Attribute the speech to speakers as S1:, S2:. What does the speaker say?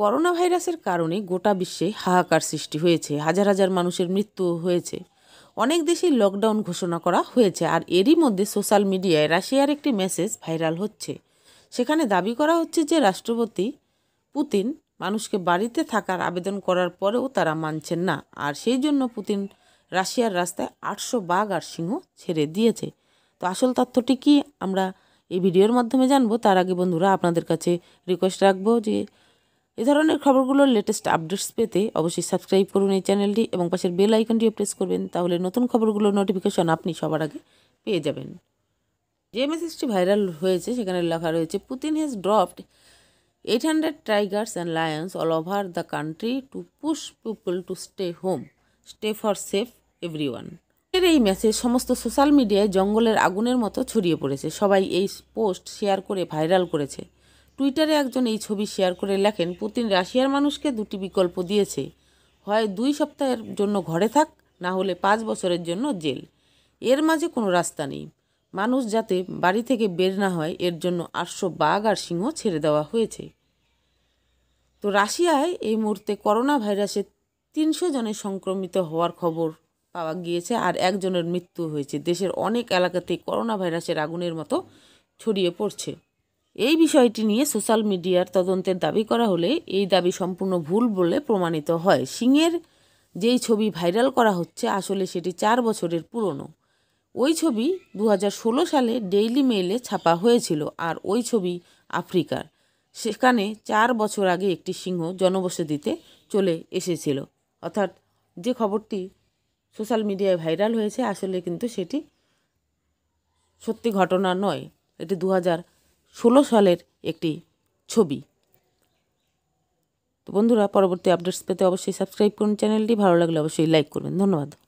S1: corona ভাইরাসের কারণে গোটা বিশ্বে হাহাকার সৃষ্টি হয়েছে হাজার হাজার মানুষের মৃত্যু হয়েছে অনেক দেশেই লকডাউন ঘোষণা করা হয়েছে আর এরই মধ্যে সোশ্যাল মিডিয়ায় রাশিয়ার একটি মেসেজ ভাইরাল হচ্ছে সেখানে দাবি করা হচ্ছে যে রাষ্ট্রপতি পুতিন মানুষকে বাড়িতে থাকার আবেদন করার পরেও তারা মানছেন না আর সেই জন্য পুতিন রাশিয়ার রাস্তায় আটশো বাঘ আর সিংহ ছেড়ে দিয়েছে তো আসল তথ্যটি কি আমরা এই ভিডিওর মাধ্যমে জানবো তার আগে বন্ধুরা আপনাদের কাছে রিকোয়েস্ট রাখবো যে এ ধরনের খবরগুলোর লেটেস্ট আপডেটস পেতে অবশ্যই সাবস্ক্রাইব করুন এই চ্যানেলটি এবং পাশের বেল আইকনটিও প্রেস করবেন তাহলে নতুন খবরগুলোর নোটিফিকেশন আপনি সবার আগে পেয়ে যাবেন যে মেসেজটি ভাইরাল হয়েছে সেখানে লেখা রয়েছে Putin has dropped eight hundred tigers and lions all over the country to push people to stay home stay for safe everyone এর এই মেসেজ সমস্ত সোশ্যাল মিডিয়ায় জঙ্গলের আগুনের মতো ছড়িয়ে পড়েছে সবাই এই পোস্ট শেয়ার করে ভাইরাল করেছে টুইটারে একজন এই ছবি শেয়ার করে লেখেন পুতিন রাশিয়ার মানুষকে দুটি বিকল্প দিয়েছে হয় দুই সপ্তাহের জন্য ঘরে থাক না হলে পাঁচ বছরের জন্য জেল এর মাঝে কোনো রাস্তা নেই মানুষ যাতে বাড়ি থেকে বের না হয় এর জন্য আটশো বাঘ আর সিংহ ছেড়ে দেওয়া হয়েছে তো রাশিয়ায় এই মুহূর্তে করোনা ভাইরাসে তিনশো জনের সংক্রমিত হওয়ার খবর পাওয়া গিয়েছে আর একজনের মৃত্যু হয়েছে দেশের অনেক এলাকাতেই করোনা ভাইরাসের আগুনের মতো ছড়িয়ে পড়ছে এই বিষয়টি নিয়ে সোশ্যাল মিডিয়ার তদন্তের দাবি করা হলে এই দাবি সম্পূর্ণ ভুল বলে প্রমাণিত হয় সিংয়ের যেই ছবি ভাইরাল করা হচ্ছে আসলে সেটি চার বছরের পুরনো ওই ছবি দু সালে ডেইলি মেইলে ছাপা হয়েছিল আর ওই ছবি আফ্রিকার সেখানে চার বছর আগে একটি সিংহ জনবসতিতে চলে এসেছিল অর্থাৎ যে খবরটি সোশ্যাল মিডিয়ায় ভাইরাল হয়েছে আসলে কিন্তু সেটি সত্যি ঘটনা নয় এটি দু ষোলো সালের একটি ছবি তো বন্ধুরা পরবর্তী আপডেটস পেতে অবশ্যই সাবস্ক্রাইব করুন চ্যানেলটি ভালো লাগলে অবশ্যই লাইক করবেন ধন্যবাদ